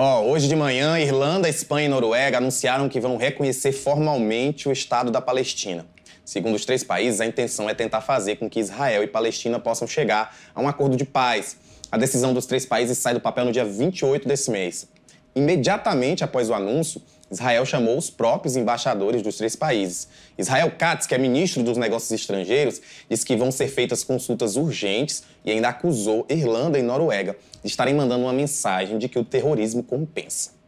oh, hoje de manhã, Irlanda, Espanha e Noruega anunciaram que vão reconhecer formalmente o Estado da Palestina. Segundo os três países, a intenção é tentar fazer com que Israel e Palestina possam chegar a um acordo de paz. A decisão dos três países sai do papel no dia 28 desse mês. Imediatamente após o anúncio, Israel chamou os próprios embaixadores dos três países. Israel Katz, que é ministro dos Negócios Estrangeiros, disse que vão ser feitas consultas urgentes e ainda acusou Irlanda e Noruega de estarem mandando uma mensagem de que o terrorismo compensa.